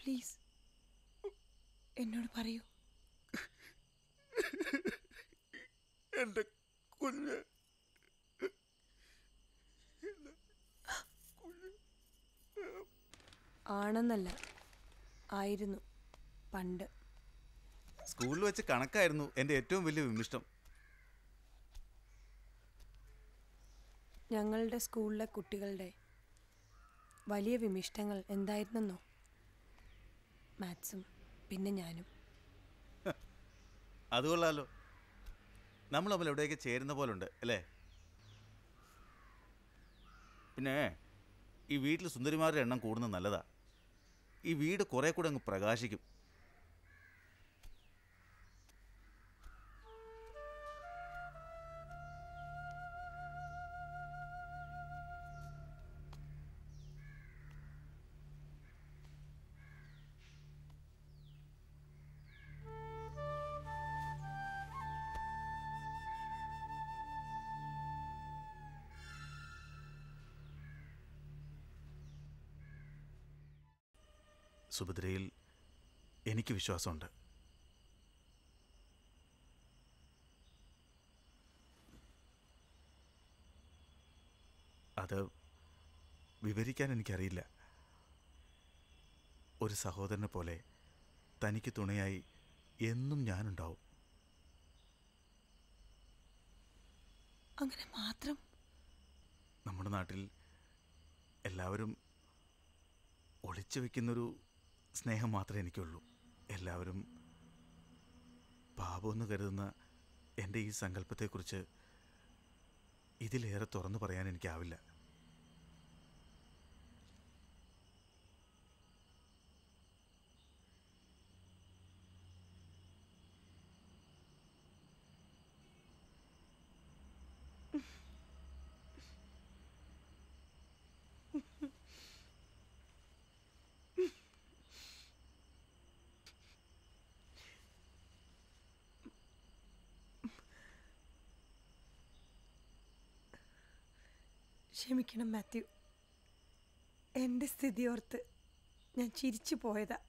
please എന്നോട് പറയൂ എന്റെ കുഞ്ഞ് ആണെന്നല്ല ആയിരുന്നു പണ്ട് സ്കൂളിൽ വെച്ച് കണക്കായിരുന്നു എന്റെ ഏറ്റവും വലിയ വിമിഷ്ടം ഞങ്ങളുടെ സ്കൂളിലെ കുട്ടികളുടെ വലിയ വിമിഷ്ടങ്ങൾ എന്തായിരുന്നോ മാത്സും പിന്നെ ഞാനും അതുകൊള്ളാലോ നമ്മൾ തമ്മിൽ എവിടെയൊക്കെ ചേരുന്ന പോലുണ്ട് അല്ലേ പിന്നെ ഈ വീട്ടിൽ സുന്ദരിമാരുടെ എണ്ണം കൂടുന്നത് നല്ലതാ ഈ വീട് കുറെ കൂടെ അങ്ങ് പ്രകാശിക്കും സുഭദ്രയിൽ എനിക്ക് വിശ്വാസമുണ്ട് അത് വിവരിക്കാൻ എനിക്കറിയില്ല ഒരു സഹോദരനെ പോലെ തനിക്ക് തുണയായി എന്നും ഞാനുണ്ടാവും അങ്ങനെ മാത്രം നമ്മുടെ നാട്ടിൽ എല്ലാവരും ഒളിച്ചു വെക്കുന്നൊരു സ്നേഹം മാത്രമേ എനിക്കുള്ളൂ എല്ലാവരും പാപമെന്ന് കരുതുന്ന എൻ്റെ ഈ സങ്കല്പത്തെക്കുറിച്ച് ഇതിലേറെ തുറന്നു പറയാൻ എനിക്കാവില്ല ക്ഷമിക്കണം മാത്യു എൻ്റെ സ്ഥിതി ഓർത്ത് ഞാൻ ചിരിച്ചു പോയതാ